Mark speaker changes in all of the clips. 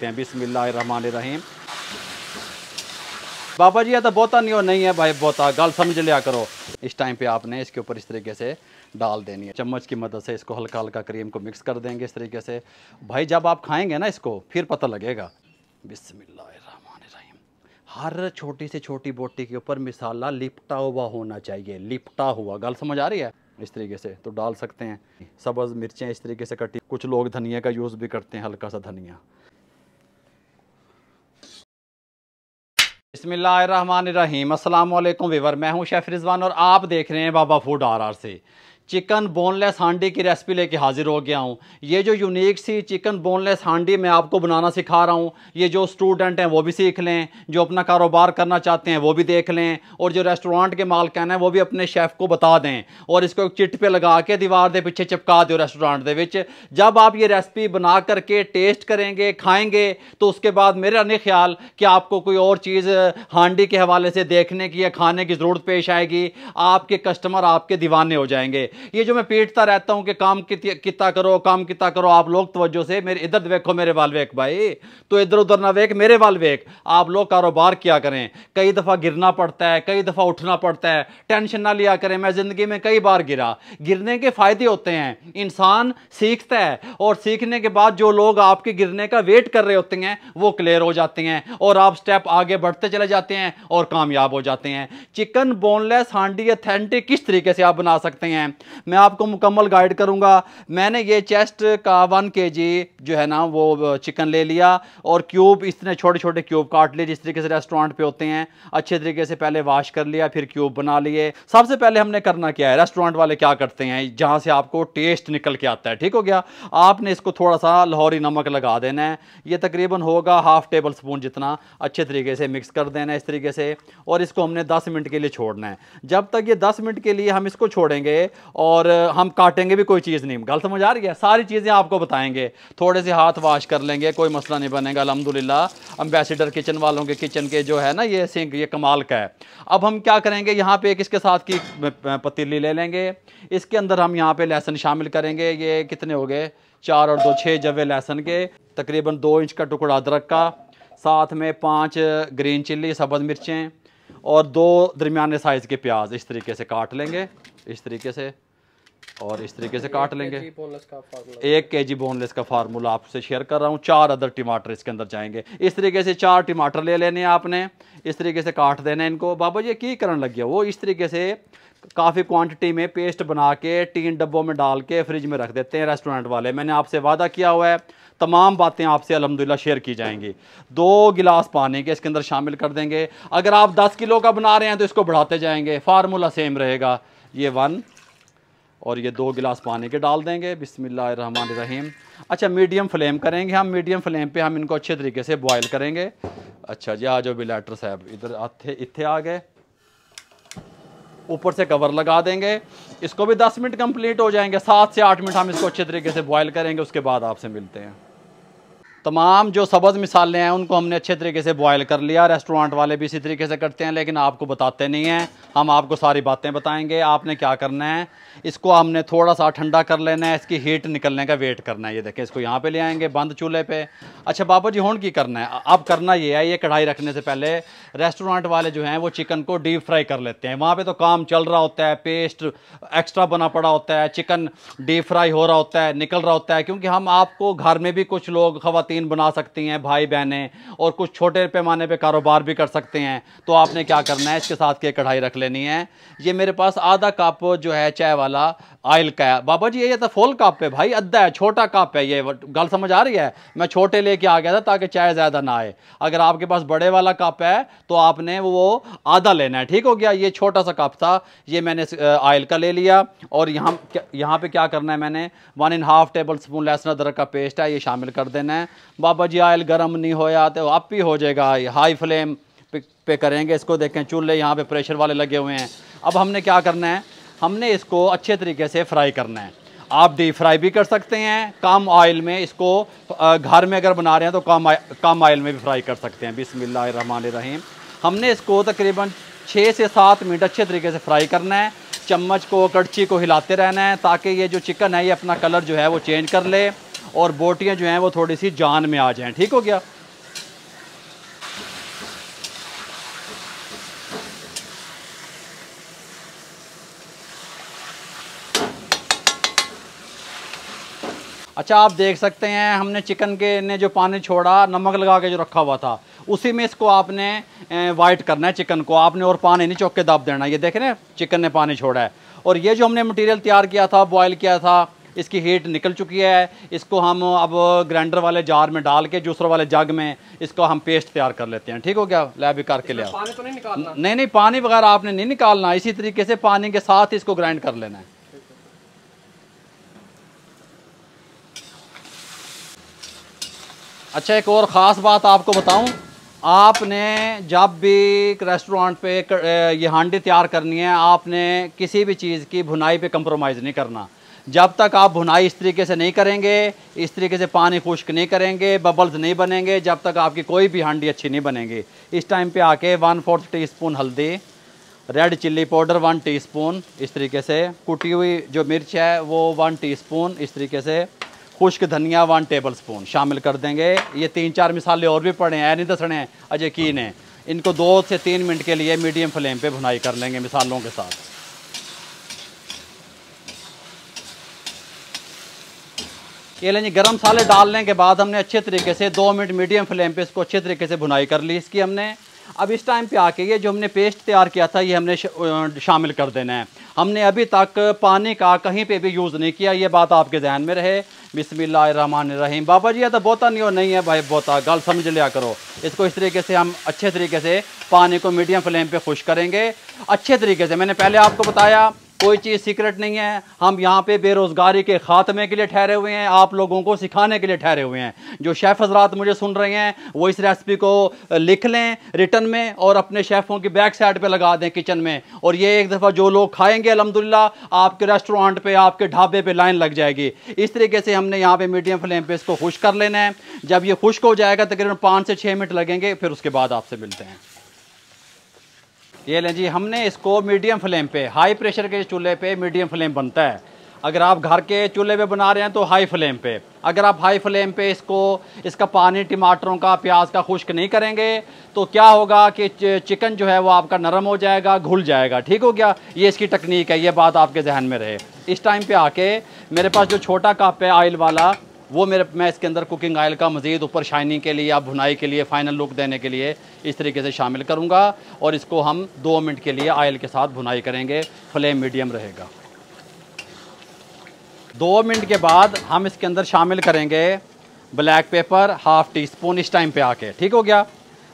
Speaker 1: सकते हैं रन रहीम बाबा जी ये तो बहुत नहीं हो नहीं है भाई बहुत गल समझ लिया करो इस टाइम पे आपने इसके ऊपर इस तरीके से डाल देनी है चम्मच की मदद से इसको हल्का हल्का क्रीम को मिक्स कर देंगे इस तरीके से भाई जब आप खाएंगे ना इसको फिर पता लगेगा बिसमिल्लाम हर छोटी से छोटी बोटी के ऊपर मिसाला लिपटा हुआ होना चाहिए लिपटा हुआ गल समझ आ रही है इस तरीके से तो डाल सकते हैं सब्ज़ मिर्चें इस तरीके से कटी कुछ लोग धनिया का यूज़ भी करते हैं हल्का सा धनिया बसमिल्लाम अल्लाम वीवर मैं हूं शेफ़ रिजवान और आप देख रहे हैं बाबा फूड आर आर से चिकन बोनलेस हांडी की रेसिपी लेके हाज़िर हो गया हूँ ये जो यूनिक सी चिकन बोनलेस हांडी मैं आपको बनाना सिखा रहा हूँ ये जो स्टूडेंट हैं वो भी सीख लें जो अपना कारोबार करना चाहते हैं वो भी देख लें और जो रेस्टोरेंट के मालकान हैं वो भी अपने शेफ़ को बता दें और इसको एक चिट पर लगा के दीवार के पीछे चिपका दो रेस्टोरेंट के विच जब आप ये रेसिपी बना करके टेस्ट करेंगे खाएँगे तो उसके बाद मेरा नहीं ख्याल कि आपको कोई और चीज़ हांडी के हवाले से देखने की या खाने की ज़रूरत पेश आएगी आपके कस्टमर आपके दीवाने हो जाएंगे ये जो मैं पीटता रहता हूँ कि काम कितना करो काम कितना करो आप लोग तवज्जो से मेरे इधर देखो मेरे वाल वेख भाई तो इधर उधर ना वेख मेरे वाल वेख आप लोग कारोबार किया करें कई दफ़ा गिरना पड़ता है कई दफ़ा उठना पड़ता है टेंशन ना लिया करें मैं ज़िंदगी में कई बार गिरा गिरने के फ़ायदे होते हैं इंसान सीखता है और सीखने के बाद जो लोग आपके गिरने का वेट कर रहे होते हैं वो क्लियर हो जाते हैं और आप स्टेप आगे बढ़ते चले जाते हैं और कामयाब हो जाते हैं चिकन बोनलेस हांडी अथेंटिक किस तरीके से आप बना सकते हैं मैं आपको मुकम्मल गाइड करूँगा मैंने ये चेस्ट का वन के जो है ना वो चिकन ले लिया और क्यूब इतने छोटे छोटे क्यूब काट लिए जिस तरीके से रेस्टोरेंट पे होते हैं अच्छे तरीके से पहले वाश कर लिया फिर क्यूब बना लिए सबसे पहले हमने करना क्या है रेस्टोरेंट वाले क्या करते हैं जहाँ से आपको टेस्ट निकल के आता है ठीक हो गया आपने इसको थोड़ा सा लाहौरी नमक लगा देना है ये तकरीबन होगा हाफ़ टेबल स्पून जितना अच्छे तरीके से मिक्स कर देना है इस तरीके से और इसको हमने दस मिनट के लिए छोड़ना है जब तक ये दस मिनट के लिए हम इसको छोड़ेंगे और हम काटेंगे भी कोई चीज़ नहीं गलत समझ आ रही है सारी चीज़ें आपको बताएंगे थोड़े से हाथ वाश कर लेंगे कोई मसला नहीं बनेगा अलहमदिल्ला अम्बेसडर किचन वालों के किचन के जो है ना ये सिंक ये कमाल का है अब हम क्या करेंगे यहाँ पे एक इसके साथ की पतीली ले लेंगे इसके अंदर हम यहाँ पे लहसन शामिल करेंगे ये कितने हो गए चार और दो छः जवे लहसन के तकरीबन दो इंच का टुकड़ा अदरक का साथ में पाँच ग्रीन चिल्ली सब्ज़ मिर्चें और दो दरमियाने साइज़ के प्याज इस तरीके से काट लेंगे इस तरीके से और इस तरीके हाँ, से काट लेंगे एक के जी बोनलेस का फार्मूला आपसे शेयर कर रहा हूँ चार अदर टमाटर इसके अंदर जाएंगे इस तरीके से चार टमाटर ले लेने आपने इस तरीके से काट देने इनको बाबा जी की करण लग गया वो इस तरीके से काफ़ी क्वांटिटी में पेस्ट बना के तीन डब्बों में डाल के फ्रिज में रख देते हैं रेस्टोरेंट वाले मैंने आपसे वादा किया हुआ है तमाम बातें आपसे अलहमदिल्ला शेयर की जाएंगी दो गिलास पानी के इसके अंदर शामिल कर देंगे अगर आप दस किलो का बना रहे हैं तो इसको बढ़ाते जाएंगे फार्मूला सेम रहेगा ये वन और ये दो गिलास पानी के डाल देंगे बिसमीम रहीम अच्छा मीडियम फ्लेम करेंगे हम मीडियम फ्लेम पे हम इनको अच्छे तरीके से बॉयल करेंगे अच्छा जी आ जाओ बिलाटर साहब इधर आते इतने आ गए ऊपर से कवर लगा देंगे इसको भी 10 मिनट कंप्लीट हो जाएंगे सात से आठ मिनट हम इसको अच्छे तरीके से बॉयल करेंगे उसके बाद आपसे मिलते हैं तमाम जो सबज मिसालें हैं उनको हमने अच्छे तरीके से बॉयल कर लिया रेस्टोरेंट वाले भी इसी तरीके से करते हैं लेकिन आपको बताते नहीं हैं हम आपको सारी बातें बताएंगे आपने क्या करना है इसको हमने थोड़ा सा ठंडा कर लेना है इसकी हीट निकलने का वेट करना है ये देखें इसको यहाँ पे ले आएंगे बंद चूल्हे पे अच्छा बाबा जी होन की करना है अब करना ये है ये कढ़ाई रखने से पहले रेस्टोरेंट वाले जो हैं वो चिकन को डीप फ्राई कर लेते हैं वहाँ पर तो काम चल रहा होता है पेस्ट एक्स्ट्रा बना पड़ा होता है चिकन डीप फ्राई हो रहा होता है निकल रहा होता है क्योंकि हम आपको घर में भी कुछ लोग खातन खातन बना सकती हैं भाई बहनें और कुछ छोटे पैमाने पे कारोबार भी कर सकते हैं तो आपने क्या करना है इसके साथ के कढ़ाई रख लेनी है ये मेरे पास आधा कप जो है चाय वाला आयल का है बाबा जी ये तो फुल कप है भाई अद्धा है छोटा कप है ये गल समझ आ रही है मैं छोटे लेके आ गया था ताकि चाय ज़्यादा ना आए अगर आपके पास बड़े वाला कप है तो आपने वो आधा लेना है ठीक हो गया ये छोटा सा कप था ये मैंने आयल का ले लिया और यहाँ यहाँ पे क्या करना है मैंने one and half tablespoon लहसुन अदरक का पेस्ट है ये शामिल कर देना है बाबा जी आयल गर्म नहीं होया तो आप ही हो जाएगा हाई फ्लेम पे करेंगे इसको देखें चूल्हे यहाँ पे प्रेशर वाले लगे हुए हैं अब हमने क्या करना है हमने इसको अच्छे तरीके से फ्राई करना है आप डीप फ्राई भी कर सकते हैं कम ऑयल में इसको घर में अगर बना रहे हैं तो कम कम ऑयल में भी फ्राई कर सकते हैं रहीम हमने इसको तकरीबन छः से सात मिनट अच्छे तरीके से फ्राई करना है चम्मच को कड़छी को हिलाते रहना है ताकि ये जो चिकन है ये अपना कलर जो है वो चेंज कर ले और बोटियाँ जो हैं वो थोड़ी सी जान में आ जाएँ ठीक हो गया अच्छा आप देख सकते हैं हमने चिकन के ने जो पानी छोड़ा नमक लगा के जो रखा हुआ था उसी में इसको आपने वाइट करना है चिकन को आपने और पानी नहीं चौके दाब देना ये रहे हैं चिकन ने पानी छोड़ा है और ये जो हमने मटेरियल तैयार किया था बॉयल किया था इसकी हीट निकल चुकी है इसको हम अब ग्राइंडर वाले जार में डाल के जूसर वाले जग में इसको हम पेस्ट तैयार कर लेते हैं ठीक हो गया लैब करके ले पानी तो नहीं निकालना नहीं नहीं पानी वगैरह आपने नहीं निकालना इसी तरीके से पानी के साथ इसको ग्राइंड कर लेना है अच्छा एक और ख़ास बात आपको बताऊं आपने जब भी एक रेस्टोरेंट पे ये हांडी तैयार करनी है आपने किसी भी चीज़ की भुनाई पे कंप्रोमाइज़ नहीं करना जब तक आप भुनाई इस तरीके से नहीं करेंगे इस तरीके से पानी खुश्क नहीं करेंगे बबल्स नहीं बनेंगे जब तक आपकी कोई भी हांडी अच्छी नहीं बनेंगी इस टाइम पे आके वन फोर्थ टी स्पून हल्दी red chilli powder one teaspoon इस तरीके से कुटी हुई जो मिर्च है वो वन स्पून इस तरीके से खुश्क धनिया वन टेबल स्पून शामिल कर देंगे ये तीन चार मिसाले और भी पड़े हैं नहीं दसने तो हैं अजय की इनको दो से तीन मिनट के लिए मीडियम फ्लेम पर भुनाई कर लेंगे मिसालों के साथ ये जी गर्म मसाले डालने के बाद हमने अच्छे तरीके से दो मिनट मीडियम फ्लेम पे इसको अच्छे तरीके से भुनाई कर ली इसकी हमने अब इस टाइम पे आके ये जो हमने पेस्ट तैयार किया था ये हमने शामिल कर देना है हमने अभी तक पानी का कहीं पे भी यूज़ नहीं किया ये बात आपके जहन में रहे बिसमीम बाबा जी ये तो बोता नहीं हो नहीं है भाई बोता गल समझ लिया करो इसको इस तरीके से हम अच्छे तरीके से पानी को मीडियम फ्लेम पर खुश करेंगे अच्छे तरीके से मैंने पहले आपको बताया कोई चीज़ सीक्रेट नहीं है हम यहाँ पे बेरोज़गारी के खात्मे के लिए ठहरे हुए हैं आप लोगों को सिखाने के लिए ठहरे हुए हैं जो शेफ़ हजरात मुझे सुन रहे हैं वो इस रेसिपी को लिख लें रिटर्न में और अपने शेफ़ों की बैक साइड पर लगा दें किचन में और ये एक दफ़ा जो लोग खाएँगे अलहमदिल्ला आपके रेस्टोरेंट पर आपके ढाबे पर लाइन लग जाएगी इस तरीके से हमने यहाँ पर मीडियम फ्लेम पर इसको खुश कर लेना है जब ये खुश्क हो जाएगा तकरीबन पाँच से छः मिनट लगेंगे फिर उसके बाद आपसे मिलते हैं ये लें जी हमने इसको मीडियम फ्लेम पे हाई प्रेशर के चूल्हे पे मीडियम फ्लेम बनता है अगर आप घर के चूल्हे पे बना रहे हैं तो हाई फ्लेम पे अगर आप हाई फ्लेम पे इसको इसका पानी टमाटरों का प्याज का खुश्क नहीं करेंगे तो क्या होगा कि चिकन जो है वो आपका नरम हो जाएगा घुल जाएगा ठीक हो गया ये इसकी टेक्निक है ये बात आपके जहन में रहे इस टाइम पे आके मेरे पास जो छोटा कप है आयल वाला वो मेरे मैं इसके अंदर कुकिंग ऑयल का मज़ीद ऊपर शाइनिंग के लिए या भुनाई के लिए फाइनल लुक देने के लिए इस तरीके से शामिल करूँगा और इसको हम दो मिनट के लिए ऑयल के साथ भुनाई करेंगे फ्लेम मीडियम रहेगा दो मिनट के बाद हम इसके अंदर शामिल करेंगे black pepper half teaspoon इस टाइम पे आके ठीक हो गया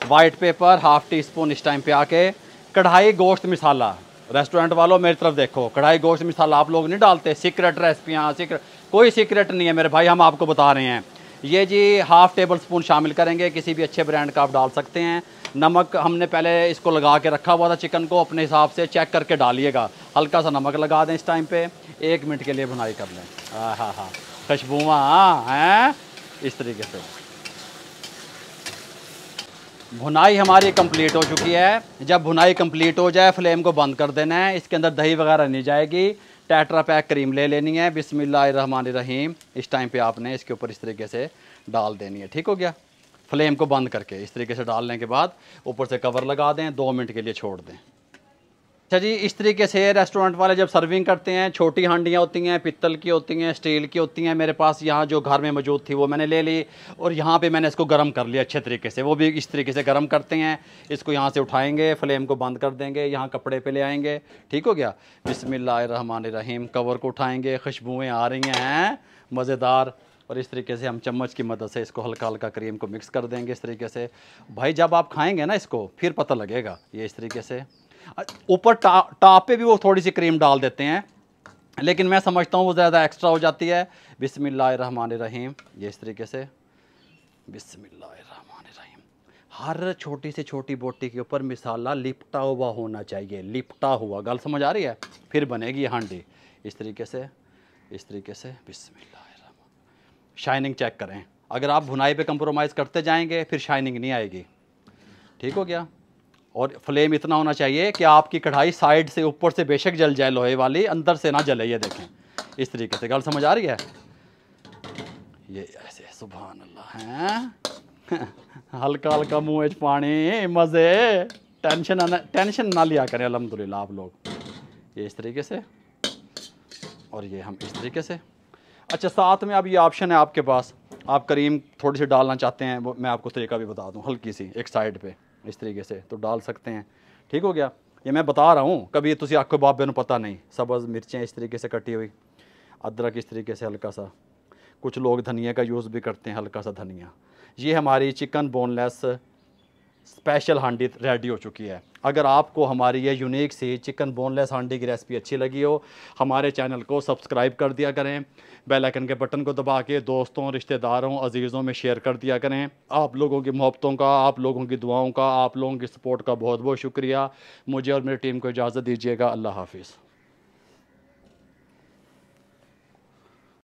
Speaker 1: white pepper half teaspoon इस टाइम पे आके कढ़ाई गोश्त मिसाला रेस्टोरेंट वालों मेरी तरफ देखो कढ़ाई गोश्त मिसाला आप लोग नहीं डालते सीक्रेट रेसिपियाँ सीक्रेट कोई सीक्रेट नहीं है मेरे भाई हम आपको बता रहे हैं ये जी हाफ़ टेबल स्पून शामिल करेंगे किसी भी अच्छे ब्रांड का आप डाल सकते हैं नमक हमने पहले इसको लगा के रखा हुआ था चिकन को अपने हिसाब से चेक करके डालिएगा हल्का सा नमक लगा दें इस टाइम पे एक मिनट के लिए भुनाई कर लें हाँ हाँ हाँ खुशबुआ हैं इस तरीके से भुनाई हमारी कंप्लीट हो चुकी है जब भुनाई कंप्लीट हो जाए फ्लेम को बंद कर देना है इसके अंदर दही वगैरह नहीं जाएगी टैटरा पैक क्रीम ले लेनी है बिसमिल्लामान रहीम इस टाइम पे आपने इसके ऊपर इस तरीके से डाल देनी है ठीक हो गया फ्लेम को बंद करके इस तरीके से डालने के बाद ऊपर से कवर लगा दें दो मिनट के लिए छोड़ दें अच्छा जी इस तरीके से रेस्टोरेंट वाले जब सर्विंग करते हैं छोटी हांडियाँ होती हैं पित्तल की होती हैं स्टील की होती हैं मेरे पास यहाँ जो घर में मौजूद थी वो मैंने ले ली और यहाँ पे मैंने इसको गर्म कर लिया अच्छे तरीके से वो भी इस तरीके से गर्म करते हैं इसको यहाँ से उठाएंगे फ्लेम को बंद कर देंगे यहाँ कपड़े पर ले आएंगे ठीक हो गया रहीम कवर को उठाएँगे खुशबुएँ आ रही हैं मज़ेदार और इस तरीके से हम चम्मच की मदद से इसको हल्का हल्का क्रीम को मिक्स कर देंगे इस तरीके से भाई जब आप खाएँगे ना इसको फिर पता लगेगा ये इस तरीके से ऊपर टॉप ता, पे भी वो थोड़ी सी क्रीम डाल देते हैं लेकिन मैं समझता हूँ वो ज़्यादा एक्स्ट्रा हो जाती है रहीम ये इस तरीके से रहीम हर छोटी से छोटी बोटी के ऊपर मिसाला लिपटा हुआ होना चाहिए लिपटा हुआ गल समझ आ रही है फिर बनेगी हांडी इस तरीके से इस तरीके से बिस्मिल्लाह शाइनिंग चेक करें अगर आप भुनाई पे कंप्रोमाइज़ करते जाएंगे फिर शाइनिंग नहीं आएगी ठीक हो गया और फ्लेम इतना होना चाहिए कि आपकी कढ़ाई साइड से ऊपर से बेशक जल जाए लोहे वाली अंदर से ना जले ये देखें इस तरीके से गल समझ आ रही है ये ऐसे सुबह अल्लाह हैं हल्का हल्का मुँह पानी मज़े टेंशन ना टेंशन ना लिया करें अलहमदिल्ला आप लोग ये इस तरीके से और ये हम इस तरीके से अच्छा साथ में अब ये ऑप्शन है आपके पास आप करीम थोड़ी सी डालना चाहते हैं वो मैं आपको तरीका भी बता दूं हल्की सी एक साइड पे इस तरीके से तो डाल सकते हैं ठीक हो गया ये मैं बता रहा हूँ कभी तुम आखो बाबे पता नहीं सब्ज़ मिर्चें इस तरीके से कटी हुई अदरक इस तरीके से हल्का सा कुछ लोग धनिया का यूज़ भी करते हैं हल्का सा धनिया ये हमारी chicken boneless special handi ready हो चुकी है अगर आपको हमारी ये यूनिक सी चिकन बोनलेस हांडी की रेसिपी अच्छी लगी हो हमारे चैनल को सब्सक्राइब कर दिया करें बेल आइकन के बटन को दबा के दोस्तों रिश्तेदारों अजीज़ों में शेयर कर दिया करें आप लोगों की मोहब्बतों का आप लोगों की दुआओं का आप लोगों की सपोर्ट का बहुत बहुत शुक्रिया मुझे और मेरी टीम को इजाज़त दीजिएगा अल्लाह हाफिज़